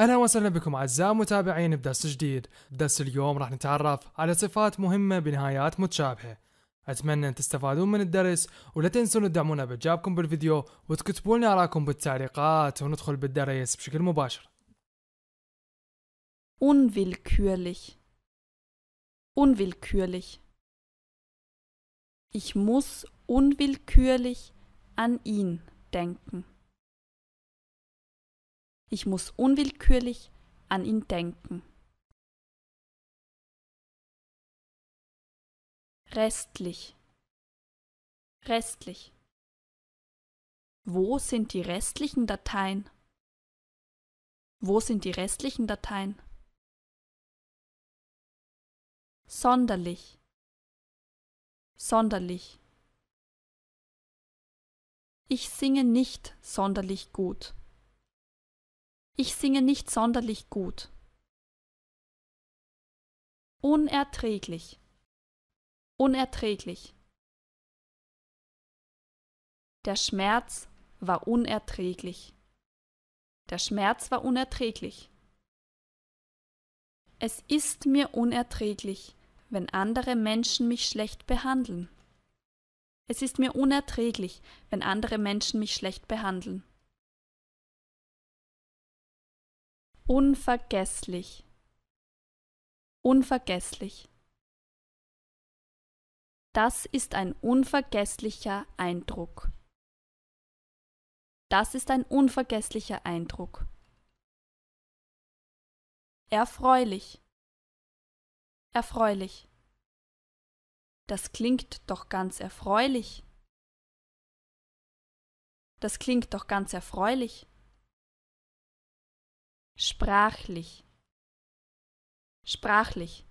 اهلا وسهلا بكم اعزائي متابعين بدرس جديد بدرس اليوم راح نتعرف على صفات مهمه بنهايات متشابهه اتمنى ان تستفادون من الدرس ولا تنسون تدعمونا باعجابكم بالفيديو وتكتبوا لنا ارائكم بالتعليقات وندخل بالدرس بشكل مباشر unwillkürlich unwillkürlich ich muss unwillkürlich an ihn denken Ich muss unwillkürlich an ihn denken. Restlich. Restlich. Wo sind die restlichen Dateien? Wo sind die restlichen Dateien? Sonderlich. Sonderlich. Ich singe nicht sonderlich gut. Ich singe nicht sonderlich gut. Unerträglich. Unerträglich. Der Schmerz war unerträglich. Der Schmerz war unerträglich. Es ist mir unerträglich, wenn andere Menschen mich schlecht behandeln. Es ist mir unerträglich, wenn andere Menschen mich schlecht behandeln. Unvergesslich. Unvergesslich. Das ist ein unvergesslicher Eindruck. Das ist ein unvergesslicher Eindruck. Erfreulich. Erfreulich. Das klingt doch ganz erfreulich. Das klingt doch ganz erfreulich. Sprachlich. Sprachlich.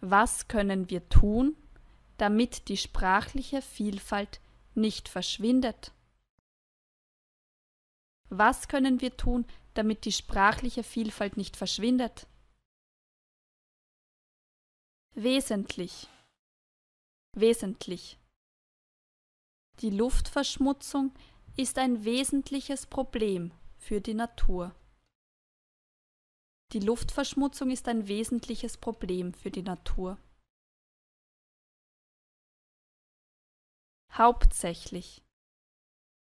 Was können wir tun, damit die sprachliche Vielfalt nicht verschwindet? Was können wir tun, damit die sprachliche Vielfalt nicht verschwindet? Wesentlich. Wesentlich. Die Luftverschmutzung ist ein wesentliches Problem für die Natur. Die Luftverschmutzung ist ein wesentliches Problem für die Natur. Hauptsächlich.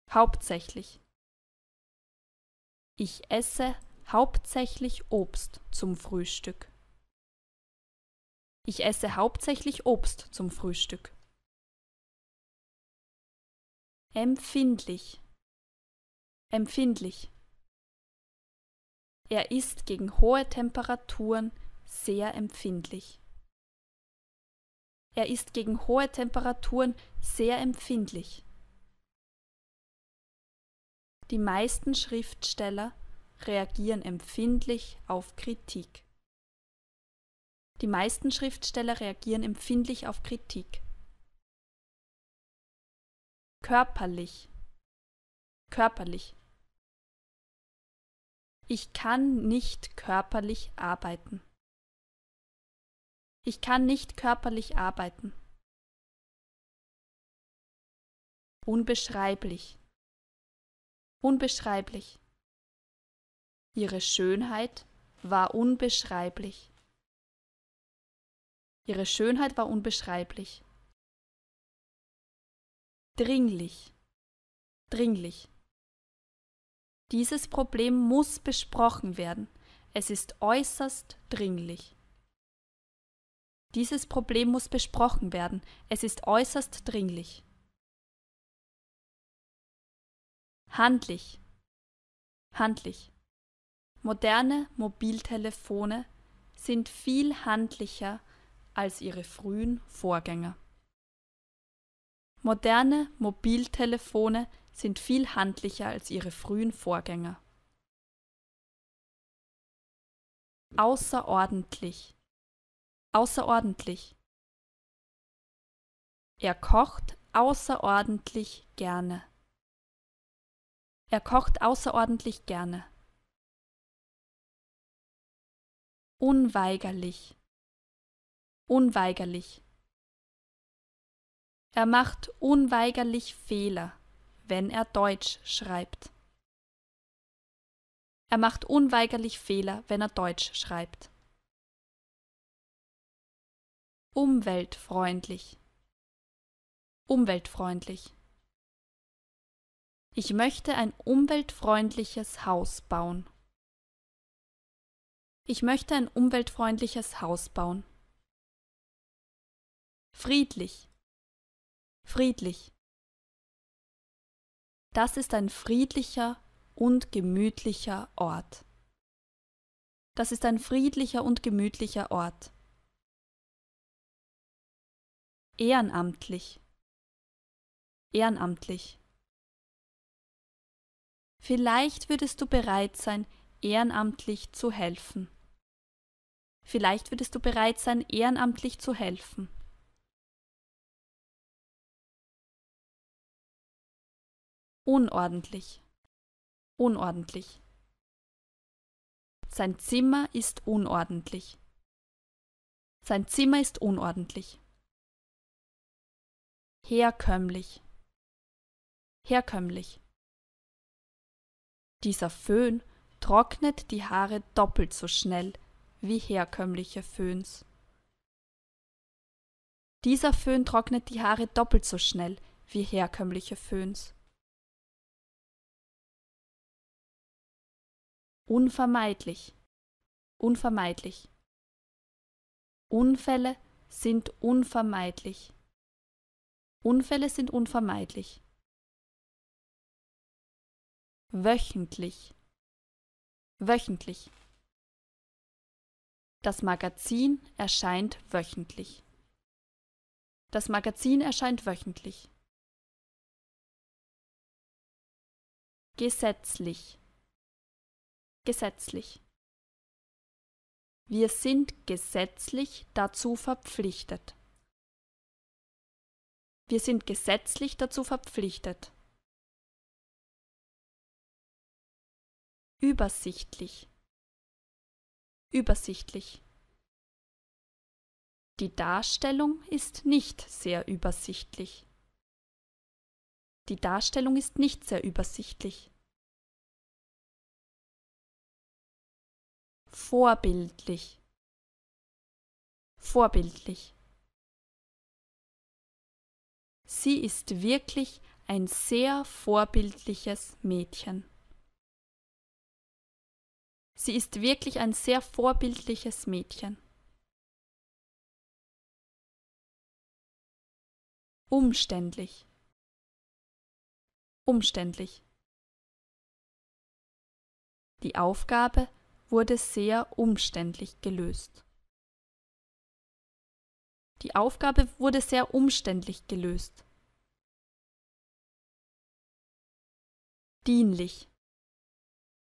Hauptsächlich. Ich esse hauptsächlich Obst zum Frühstück. Ich esse hauptsächlich Obst zum Frühstück. Empfindlich. Empfindlich. Er ist gegen hohe Temperaturen sehr empfindlich. Er ist gegen hohe Temperaturen sehr empfindlich. Die meisten Schriftsteller reagieren empfindlich auf Kritik. Die meisten Schriftsteller reagieren empfindlich auf Kritik. Körperlich. Körperlich ich kann nicht körperlich arbeiten. Ich kann nicht körperlich arbeiten. Unbeschreiblich. Unbeschreiblich. Ihre Schönheit war unbeschreiblich. Ihre Schönheit war unbeschreiblich. Dringlich. Dringlich. Dieses Problem muss besprochen werden. Es ist äußerst dringlich. Dieses Problem muss besprochen werden. Es ist äußerst dringlich. Handlich. Handlich. Moderne Mobiltelefone sind viel handlicher als ihre frühen Vorgänger. Moderne Mobiltelefone sind viel handlicher als ihre frühen Vorgänger. Außerordentlich. Außerordentlich. Er kocht außerordentlich gerne. Er kocht außerordentlich gerne. Unweigerlich. Unweigerlich. Er macht unweigerlich Fehler, wenn er Deutsch schreibt. Er macht unweigerlich Fehler, wenn er Deutsch schreibt. Umweltfreundlich. Umweltfreundlich. Ich möchte ein umweltfreundliches Haus bauen. Ich möchte ein umweltfreundliches Haus bauen. Friedlich friedlich. Das ist ein friedlicher und gemütlicher Ort. Das ist ein friedlicher und gemütlicher Ort. Ehrenamtlich. Ehrenamtlich. Vielleicht würdest du bereit sein, ehrenamtlich zu helfen. Vielleicht würdest du bereit sein, ehrenamtlich zu helfen. unordentlich, unordentlich. Sein Zimmer ist unordentlich. Sein Zimmer ist unordentlich. Herkömmlich. Herkömmlich. Dieser Föhn trocknet die Haare doppelt so schnell wie herkömmliche Föhns. Dieser Föhn trocknet die Haare doppelt so schnell wie herkömmliche Föhns. unvermeidlich, unvermeidlich. Unfälle sind unvermeidlich. Unfälle sind unvermeidlich. Wöchentlich. Wöchentlich. Das Magazin erscheint wöchentlich. Das Magazin erscheint wöchentlich. Gesetzlich gesetzlich. Wir sind gesetzlich dazu verpflichtet. Wir sind gesetzlich dazu verpflichtet. Übersichtlich. Übersichtlich. Die Darstellung ist nicht sehr übersichtlich. Die Darstellung ist nicht sehr übersichtlich. vorbildlich, vorbildlich. Sie ist wirklich ein sehr vorbildliches Mädchen. Sie ist wirklich ein sehr vorbildliches Mädchen. Umständlich. Umständlich. Die Aufgabe wurde sehr umständlich gelöst. Die Aufgabe wurde sehr umständlich gelöst. Dienlich.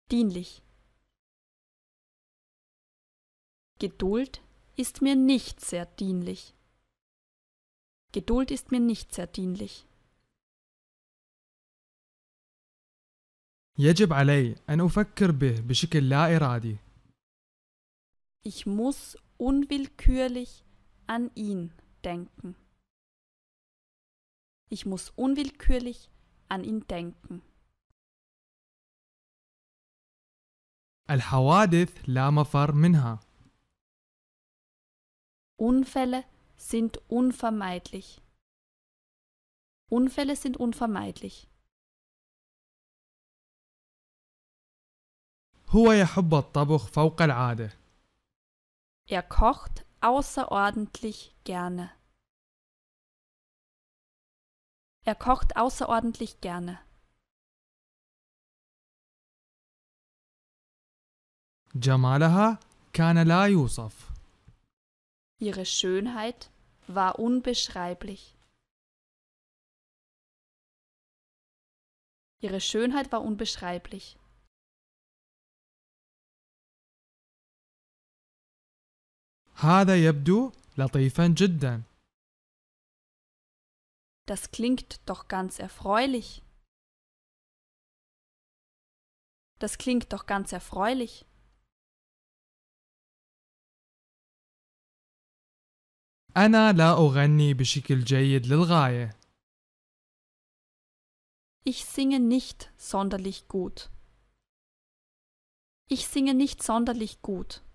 Dienlich. Geduld ist mir nicht sehr dienlich. Geduld ist mir nicht sehr dienlich. يجب علي أن أفكر به بشكل لا إرادي. Ich muss unwillkürlich an ihn denken. Ich muss unwillkürlich an ihn denken. الحوادث لا مفر منها. Unfälle sind unvermeidlich. Unfälle sind unvermeidlich. هو يحب الطبخ فوق العادة. Er kocht außerordentlich gerne. Er kocht außerordentlich gerne. جمالها كان لا يوصف. Ihre Schönheit war unbeschreiblich. Ihre Schönheit war unbeschreiblich. هذا يبدو لطيفا جدا. Das klingt doch ganz erfreulich. Das klingt doch ganz erfreulich. أنا لا أغني بشكل جيد للغاية. Ich singe nicht sonderlich gut. Ich singe nicht sonderlich gut.